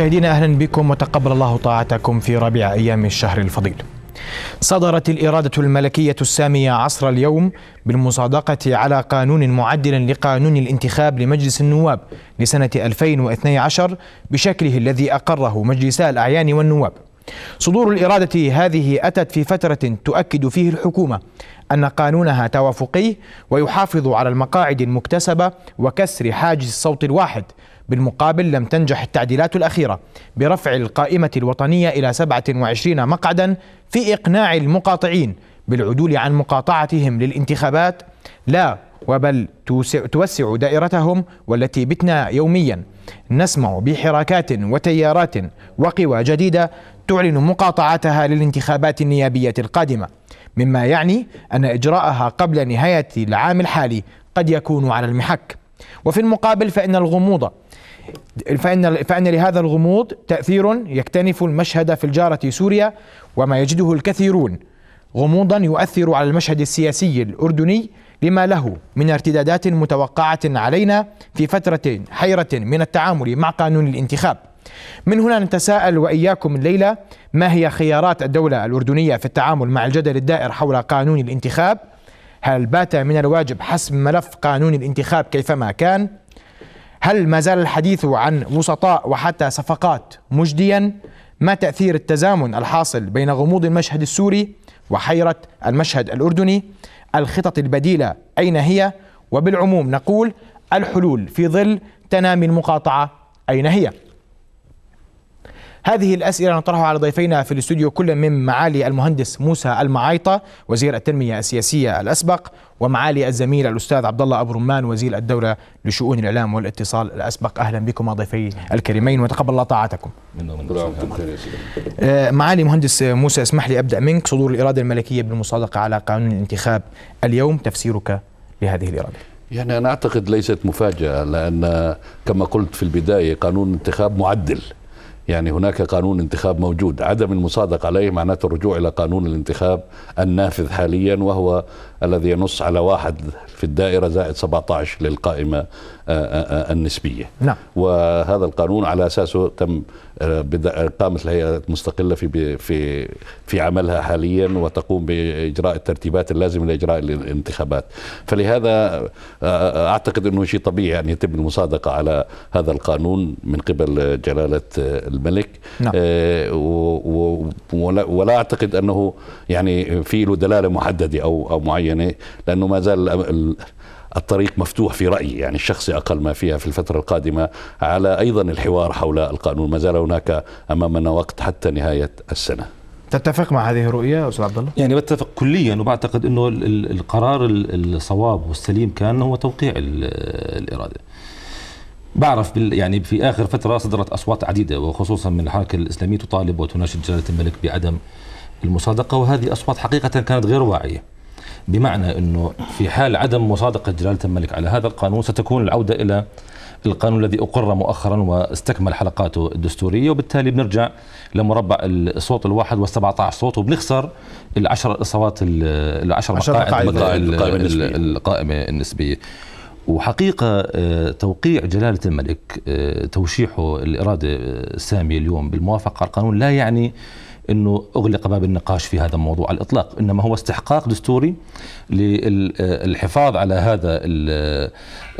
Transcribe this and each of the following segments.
مشاهدينا اهلا بكم وتقبل الله طاعتكم في رابع ايام الشهر الفضيل. صدرت الإرادة الملكية السامية عصر اليوم بالمصادقة على قانون معدل لقانون الانتخاب لمجلس النواب لسنة 2012 بشكله الذي أقره مجلس الأعيان والنواب. صدور الإرادة هذه أتت في فترة تؤكد فيه الحكومة أن قانونها توافقي ويحافظ على المقاعد المكتسبة وكسر حاجز الصوت الواحد بالمقابل لم تنجح التعديلات الأخيرة برفع القائمة الوطنية إلى 27 مقعدا في إقناع المقاطعين بالعدول عن مقاطعتهم للانتخابات لا وبل توسع دائرتهم والتي بتنا يوميا نسمع بحركات وتيارات وقوى جديدة تعلن مقاطعتها للانتخابات النيابية القادمة مما يعني أن إجراءها قبل نهاية العام الحالي قد يكون على المحك وفي المقابل فإن الغموض فإن, فإن لهذا الغموض تأثير يكتنف المشهد في الجارة سوريا وما يجده الكثيرون غموضا يؤثر على المشهد السياسي الأردني لما له من ارتدادات متوقعة علينا في فترة حيرة من التعامل مع قانون الانتخاب من هنا نتساءل وإياكم الليلة ما هي خيارات الدولة الأردنية في التعامل مع الجدل الدائر حول قانون الانتخاب هل بات من الواجب حسم ملف قانون الانتخاب كيفما كان هل ما زال الحديث عن وسطاء وحتى صفقات مجديا ما تأثير التزامن الحاصل بين غموض المشهد السوري وحيرة المشهد الأردني الخطط البديلة أين هي وبالعموم نقول الحلول في ظل تنامي المقاطعة أين هي هذه الأسئلة نطرحها على ضيفينا في الاستوديو كل من معالي المهندس موسى المعايطة وزير التنمية السياسية الأسبق ومعالي الزميل الأستاذ عبد الله أبو رمان وزير الدولة لشؤون الإعلام والاتصال الأسبق أهلا بكم ضيفي الكريمين وتقبل الله طاعتكم آه، معالي مهندس موسى اسمح لي أبدأ منك صدور الإرادة الملكية بالمصادقة على قانون الانتخاب اليوم تفسيرك لهذه الإرادة يعني أنا أعتقد ليست مفاجأة لأن كما قلت في البداية قانون الانتخاب معدل يعني هناك قانون انتخاب موجود عدم المصادقة عليه معناته الرجوع إلى قانون الانتخاب النافذ حاليا وهو الذي ينص على واحد في الدائرة زائد 17 للقائمة آه، آه، آه، النسبية نعم. وهذا القانون على أساسه تم قامت الهيئة المستقلة في في في عملها حاليا وتقوم بإجراء الترتيبات اللازمة لإجراء الانتخابات فلهذا أعتقد أنه شيء طبيعي أن يتم المصادقة على هذا القانون من قبل جلالة الملك نعم. ولا, ولا أعتقد أنه يعني في له دلالة محددة أو أو معينة يعني لانه ما زال الطريق مفتوح في رايي يعني الشخصي اقل ما فيها في الفتره القادمه على ايضا الحوار حول القانون ما زال هناك امامنا وقت حتى نهايه السنه تتفق مع هذه الرؤيه استاذ عبد الله؟ يعني بتفق كليا وبعتقد انه القرار الصواب والسليم كان هو توقيع الاراده. بعرف بال يعني في اخر فتره صدرت اصوات عديده وخصوصا من الحركه الاسلاميه تطالب وتناشد جلاله الملك بعدم المصادقه وهذه اصوات حقيقه كانت غير واعيه. بمعنى أنه في حال عدم مصادقة جلالة الملك على هذا القانون ستكون العودة إلى القانون الذي أقر مؤخرا واستكمل حلقاته الدستورية وبالتالي بنرجع لمربع الصوت الواحد وال17 صوت وبنخسر العشر الصوت العشر مقاعد القائمة النسبية وحقيقة آه، توقيع جلالة الملك آه، توشيحه الإرادة آه، السامية اليوم بالموافقة على القانون لا يعني أنه أغلق باب النقاش في هذا الموضوع على الإطلاق إنما هو استحقاق دستوري للحفاظ على هذا الـ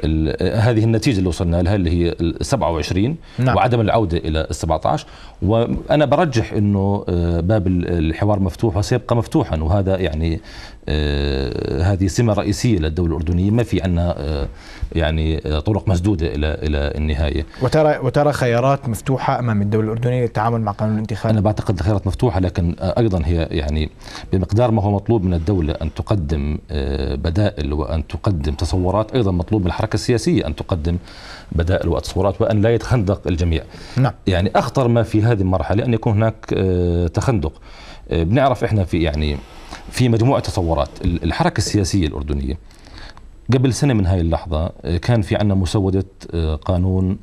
الـ هذه النتيجة اللي وصلنا لها اللي هي 27 نعم. وعدم العودة إلى 17 وأنا برجح أنه آه، باب الحوار مفتوح وسيبقى مفتوحا وهذا يعني آه، هذه سمة رئيسية للدولة الأردنية ما في عندنا آه، يعني طرق مسدودة إلى إلى النهاية وترى وترى خيارات مفتوحة أمام الدولة الأردنية للتعامل مع قانون الانتخاب أنا بعتقد الخيارات مفتوحة مفتوحة لكن أيضا هي يعني بمقدار ما هو مطلوب من الدولة أن تقدم آه، بدائل وأن تقدم تصورات أيضا مطلوب من الحركة السياسية أن تقدم بدائل وتصورات وأن لا يتخندق الجميع نعم. يعني أخطر ما في هذه المرحلة أن يكون هناك آه، تخندق آه، بنعرف إحنا في يعني في مجموعة تصورات الحركة السياسية الأردنية قبل سنة من هذه اللحظة كان في عندنا مسودة قانون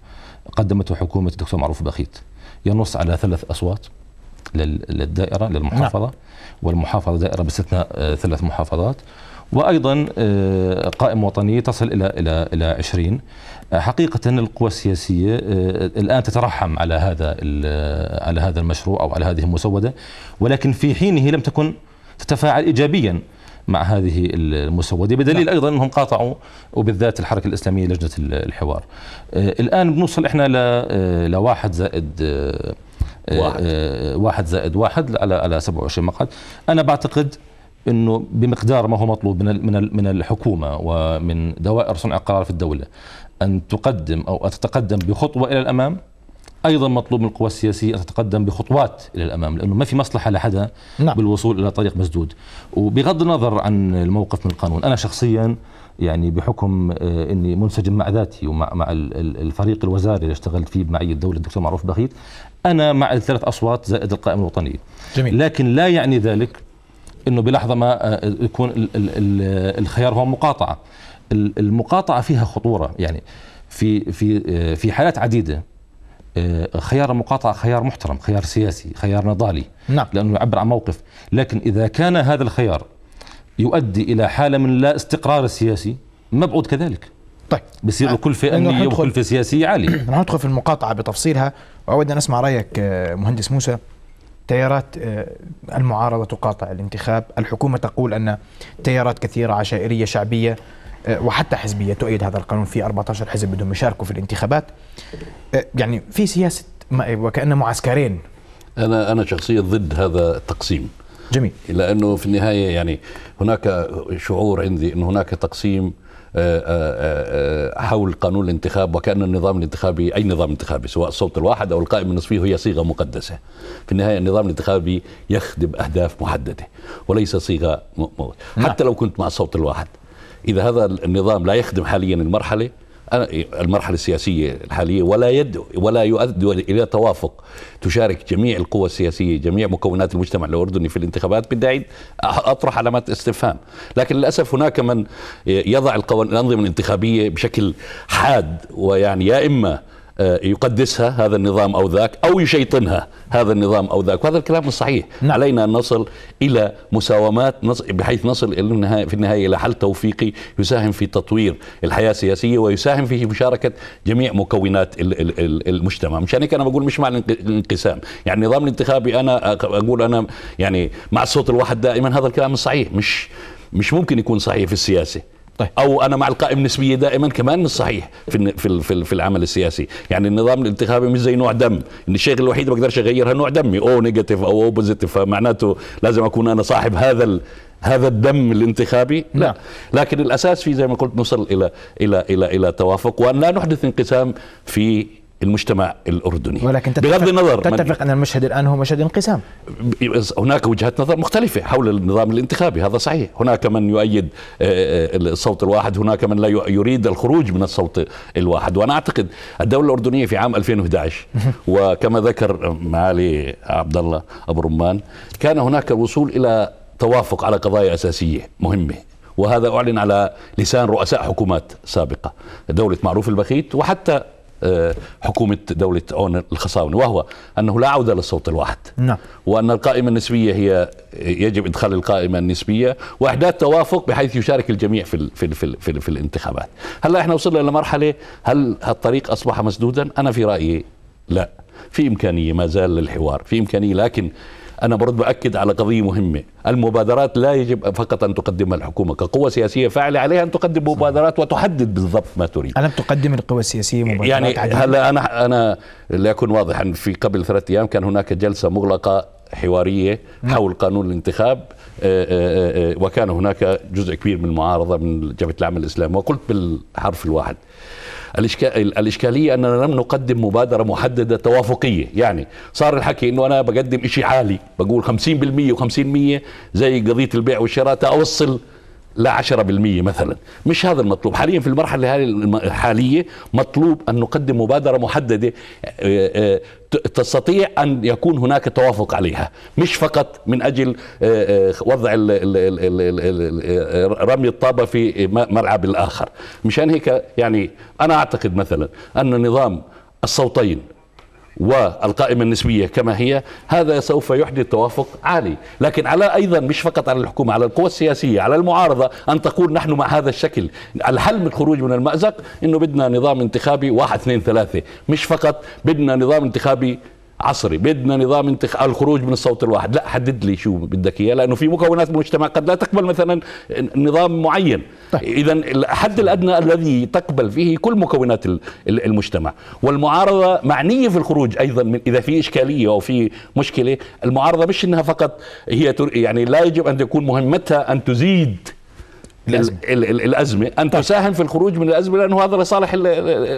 قدمته حكومة الدكتور معروف بخيت ينص على ثلاث أصوات للدائرة للمحافظة نعم. والمحافظة دائرة باستثناء آه، ثلاث محافظات وايضا آه، قائمه وطنيه تصل الى الى الى 20 آه، حقيقه القوى السياسيه الان تترحم على هذا على هذا المشروع او على هذه المسوده ولكن في حينه لم تكن تتفاعل ايجابيا مع هذه المسوده بدليل نعم. ايضا انهم قاطعوا وبالذات الحركه الاسلاميه لجنه الحوار الان بنوصل احنا ل لواحد زائد إيه، واحد, إيه، واحد زائد واحد على على 27 مقعد انا بعتقد انه بمقدار ما هو مطلوب من من من الحكومه ومن دوائر صنع القرار في الدوله ان تقدم او تتقدم بخطوه الى الامام ايضا مطلوب من القوى السياسيه ان تتقدم بخطوات الى الامام لانه ما في مصلحه لحدا نعم. بالوصول الى طريق مسدود وبغض النظر عن الموقف من القانون انا شخصيا يعني بحكم آه، اني منسجم مع ذاتي ومع مع الفريق الوزاري اللي اشتغلت فيه بمعي الدوله الدكتور معروف بخيت أنا مع الثلاث أصوات زائد القائمة الوطنية جميل. لكن لا يعني ذلك أنه بلحظة ما آه، يكون الخيار هو مقاطعة المقاطعة فيها خطورة يعني في في آه، في حالات عديدة آه، خيار المقاطعة خيار محترم خيار سياسي خيار نضالي نعم. لأنه يعبر عن موقف لكن إذا كان هذا الخيار يؤدي إلى حالة من لا استقرار السياسي مبعود كذلك طيب بصير كل فئه امنيه وكل فئه سياسيه عاليه رح ندخل في المقاطعه بتفصيلها واود ان اسمع رايك آه، مهندس موسى تيارات آه، المعارضه تقاطع الانتخاب، الحكومه تقول ان تيارات كثيره عشائريه شعبيه آه، وحتى حزبيه تؤيد هذا القانون في 14 حزب بدهم يشاركوا في الانتخابات. يعني في سياسه وكان معسكرين. انا انا شخصيا ضد هذا التقسيم. جميل. لانه في النهايه يعني هناك شعور عندي ان هناك تقسيم آه، آه، آه، حول قانون الانتخاب وكأن النظام الانتخابي أي نظام انتخابي سواء الصوت الواحد أو القائم النصفي هي صيغة مقدسة في النهاية النظام الانتخابي يخدم أهداف محددة وليس صيغة نعم. حتى لو كنت مع الصوت الواحد إذا هذا النظام لا يخدم حاليا المرحلة إيه، المرحلة السياسية الحالية ولا يد ولا يؤدي إلى توافق تشارك جميع القوى السياسية جميع مكونات المجتمع الأردني في الانتخابات بدي أطرح علامات استفهام لكن للأسف هناك من إيه، يضع الأنظمة الانتخابية بشكل حاد ويعني يا إما آه، يقدسها هذا النظام أو ذاك أو يشيطنها هذا النظام أو ذاك وهذا الكلام صحيح نعم. علينا أن نصل إلى مساومات بحيث نصل في النهاية إلى حل توفيقي يساهم في تطوير الحياة السياسية ويساهم في مشاركة جميع مكونات المجتمع مشان هيك أنا بقول مش مع الانقسام يعني النظام الانتخابي أنا أقول أنا يعني مع الصوت الواحد دائما هذا الكلام صحيح مش مش ممكن يكون صحيح في السياسه طيب. او انا مع القائمه النسبيه دائما كمان مش صحيح في في في العمل السياسي يعني النظام الانتخابي مش زي نوع دم ان الشيء الوحيد بقدرش اغيرها نوع دمي او نيجاتيف او او بوزيتيف فمعناته لازم اكون انا صاحب هذا ال هذا الدم الانتخابي لا. لا نعم. لكن الاساس في زي ما قلت نصل الى الى الى الى, إلى توافق وان لا نحدث انقسام في المجتمع الاردني ولكن تتفق بغض النظر تتفق ان المشهد الان هو مشهد انقسام هناك وجهات نظر مختلفه حول النظام الانتخابي هذا صحيح هناك من يؤيد آه، آه، الصوت الواحد هناك من لا يريد الخروج من الصوت الواحد وانا اعتقد الدوله الاردنيه في عام 2011 وكما ذكر معالي عبد الله ابو رمان كان هناك وصول الى توافق على قضايا اساسيه مهمه وهذا اعلن على لسان رؤساء حكومات سابقه دوله معروف البخيت وحتى حكومه دوله عون الخصاوني وهو انه لا عوده للصوت الواحد نعم وان القائمه النسبيه هي يجب ادخال القائمه النسبيه واحداث توافق بحيث يشارك الجميع في في في, في, في الانتخابات هلا احنا وصلنا لمرحله هل الطريق اصبح مسدودا انا في رايي لا في امكانيه ما زال للحوار في امكانيه لكن أنا برد بأكد على قضية مهمة المبادرات لا يجب فقط أن تقدمها الحكومة كقوة سياسية فاعلة عليها أن تقدم مبادرات وتحدد بالضبط ما تريد ألم تقدم القوى السياسية مبادرات يعني هلا أنا أنا ليكن واضحا في قبل ثلاثة أيام كان هناك جلسة مغلقة حوارية نعم. حول قانون الانتخاب آه، آه، آه، وكان هناك جزء كبير من المعارضة من جبهة العمل الإسلامي وقلت بالحرف الواحد الاشكاليه اننا لم نقدم مبادره محدده توافقيه يعني صار الحكي انه انا بقدم شيء عالي بقول 50% و50% زي قضيه البيع والشراء اوصل لا 10% مثلا مش هذا المطلوب حاليا في المرحلة الحالية مطلوب أن نقدم مبادرة محددة آه، آه، تستطيع أن يكون هناك توافق عليها مش فقط من أجل آه، وضع رمي الطابة في ملعب الآخر مشان هيك يعني أنا أعتقد مثلا أن نظام الصوتين والقائمة النسبية كما هي هذا سوف يحدث توافق عالي لكن على أيضا مش فقط على الحكومة على القوى السياسية على المعارضة أن تقول نحن مع هذا الشكل الحل من الخروج من المأزق أنه بدنا نظام انتخابي واحد اثنين ثلاثة مش فقط بدنا نظام انتخابي عصري بدنا نظام انتخ... الخروج من الصوت الواحد لا حدد لي شو بدك اياه لانه في مكونات المجتمع قد لا تقبل مثلا نظام معين طيب. اذا الحد الادنى الذي تقبل فيه كل مكونات المجتمع والمعارضه معنيه في الخروج ايضا من اذا في اشكاليه او في مشكله المعارضه مش انها فقط هي يعني لا يجب ان تكون مهمتها ان تزيد الأزمة. الأزمة أن طيب. تساهم في الخروج من الأزمة لأنه هذا لصالح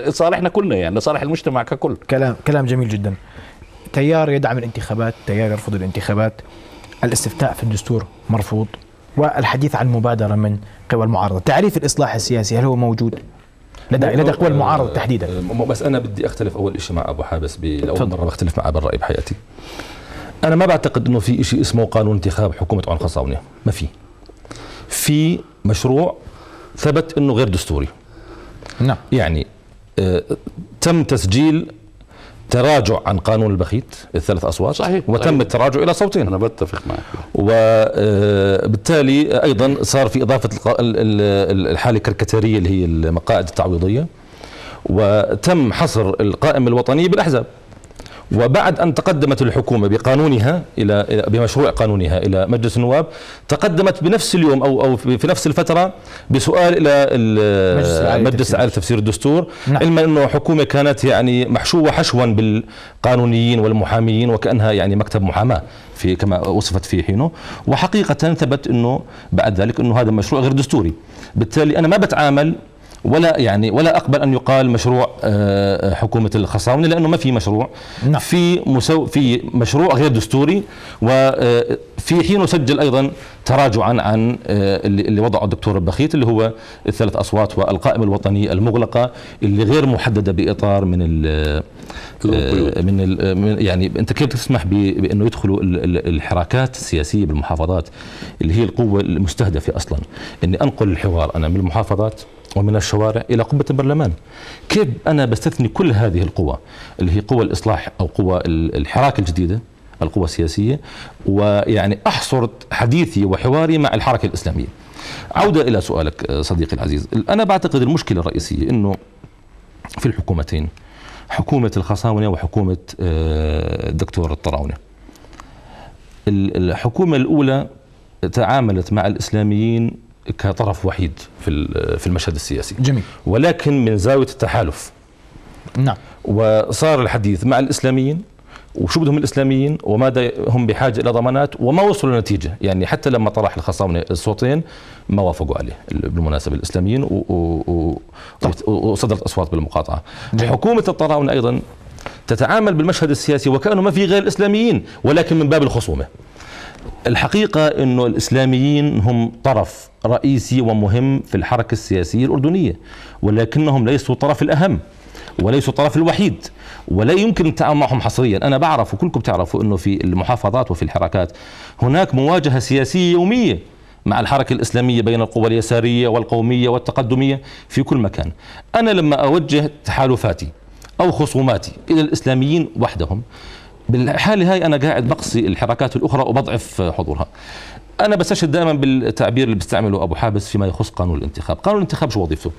صالحنا كلنا يعني لصالح المجتمع ككل كلام كلام جميل جدا تيار يدعم الانتخابات تيار يرفض الانتخابات الاستفتاء في الدستور مرفوض والحديث عن مبادرة من قوى المعارضة تعريف الإصلاح السياسي هل هو موجود؟ لدى لدى قوى المعارضة آه، تحديدا بس أنا بدي أختلف أول شيء مع أبو حابس لأول مرة بختلف معه بالرأي بحياتي أنا ما بعتقد أنه في شيء اسمه قانون انتخاب حكومة عون خصاونة ما في في مشروع ثبت أنه غير دستوري نعم يعني آه، تم تسجيل تراجع عن قانون البخيت الثلاث اصوات صحيح وتم صحيح. التراجع الى صوتين انا بتفق معك وبالتالي آه، ايضا صار في اضافه الحاله الكركتاريه اللي هي المقاعد التعويضيه وتم حصر القائمه الوطنيه بالاحزاب وبعد أن تقدمت الحكومة بقانونها إلى بمشروع قانونها إلى مجلس النواب تقدمت بنفس اليوم أو أو في نفس الفترة بسؤال إلى مجلس على تفسير الدستور نعم. علما أنه حكومة كانت يعني محشوة حشوا بالقانونيين والمحاميين وكأنها يعني مكتب محاماة في كما وصفت في حينه وحقيقة ثبت أنه بعد ذلك أنه هذا مشروع غير دستوري بالتالي أنا ما بتعامل ولا يعني ولا اقبل ان يقال مشروع آه، آه، حكومه الخصاونه لانه ما في مشروع نعم. في مسو في مشروع غير دستوري وفي آه، حين سجل ايضا تراجعا عن اللي وضعه الدكتور البخيت اللي هو الثلاث اصوات والقائمه الوطنيه المغلقه اللي غير محدده باطار من ال من, يعني انت كيف تسمح بانه يدخلوا الحراكات السياسيه بالمحافظات اللي هي القوه المستهدفه اصلا اني انقل الحوار انا من المحافظات ومن الشوارع إلى قبة البرلمان كيف أنا بستثني كل هذه القوى اللي هي قوى الإصلاح أو قوى الحراك الجديدة القوى السياسية ويعني أحصر حديثي وحواري مع الحركة الإسلامية عودة إلى سؤالك آه، صديقي العزيز أنا بعتقد المشكلة الرئيسية أنه في الحكومتين حكومة الخصاونة وحكومة آه، الدكتور الطراونة الحكومة الأولى تعاملت مع الإسلاميين كطرف وحيد في في المشهد السياسي جميل ولكن من زاويه التحالف نعم وصار الحديث مع الاسلاميين وشو بدهم الاسلاميين وماذا هم بحاجه الى ضمانات وما وصلوا لنتيجه يعني حتى لما طرح الخصام الصوتين ما وافقوا عليه بالمناسبه الاسلاميين طيب. وصدرت اصوات بالمقاطعه جميل. حكومه الطراونه ايضا تتعامل بالمشهد السياسي وكانه ما في غير الاسلاميين ولكن من باب الخصومه الحقيقة أنه الإسلاميين هم طرف رئيسي ومهم في الحركة السياسية الأردنية ولكنهم ليسوا الطرف الأهم وليسوا الطرف الوحيد ولا يمكن التعامل معهم حصريا أنا بعرف وكلكم تعرفوا أنه في المحافظات وفي الحركات هناك مواجهة سياسية يومية مع الحركة الإسلامية بين القوى اليسارية والقومية والتقدمية في كل مكان أنا لما أوجه تحالفاتي أو خصوماتي إلى الإسلاميين وحدهم بالحاله هاي انا قاعد بقصي الحركات الاخرى وبضعف حضورها انا بستشهد دائما بالتعبير اللي بيستعمله ابو حابس فيما يخص قانون الانتخاب قانون الانتخاب شو وظيفته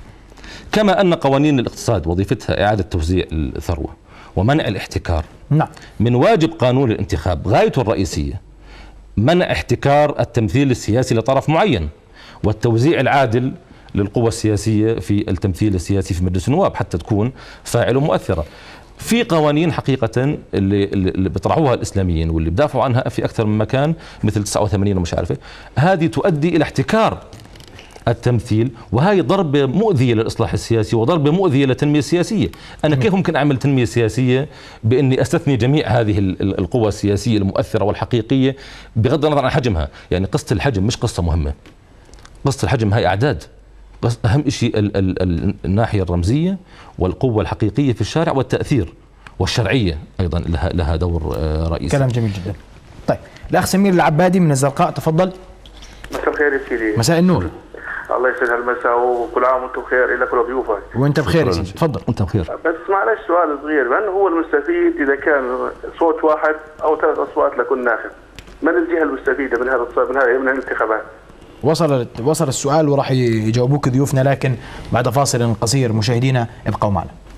كما ان قوانين الاقتصاد وظيفتها اعاده توزيع الثروه ومنع الاحتكار نعم من واجب قانون الانتخاب غايته الرئيسيه منع احتكار التمثيل السياسي لطرف معين والتوزيع العادل للقوى السياسيه في التمثيل السياسي في مجلس النواب حتى تكون فاعله مؤثره في قوانين حقيقة اللي, اللي بيطرحوها الإسلاميين واللي بدافعوا عنها في أكثر من مكان مثل 89 ومش عارفة إيه. هذه تؤدي إلى احتكار التمثيل وهي ضربة مؤذية للإصلاح السياسي وضربة مؤذية للتنمية السياسية أنا كيف ممكن أعمل تنمية سياسية بأني أستثني جميع هذه القوى السياسية المؤثرة والحقيقية بغض النظر عن حجمها يعني قصة الحجم مش قصة مهمة قصة الحجم هي أعداد بس أهم شيء ال ال ال الناحية الرمزية والقوة الحقيقية في الشارع والتأثير والشرعية أيضا لها, لها دور آه، رئيسي كلام جميل جدا طيب الأخ سمير العبادي من الزرقاء تفضل مساء الخير يا سيدي مساء النور الله يسعد المساء وكل عام وانتم بخير لك ولضيوفك وانت بخير يا سيدي تفضل انت بخير بس معلش سؤال صغير من هو المستفيد اذا كان صوت واحد او ثلاث اصوات لكل ناخب من الجهه المستفيده من هذا من هذه من الانتخابات؟ وصل وصل السؤال وراح يجاوبوك ضيوفنا لكن بعد فاصل قصير مشاهدينا ابقوا معنا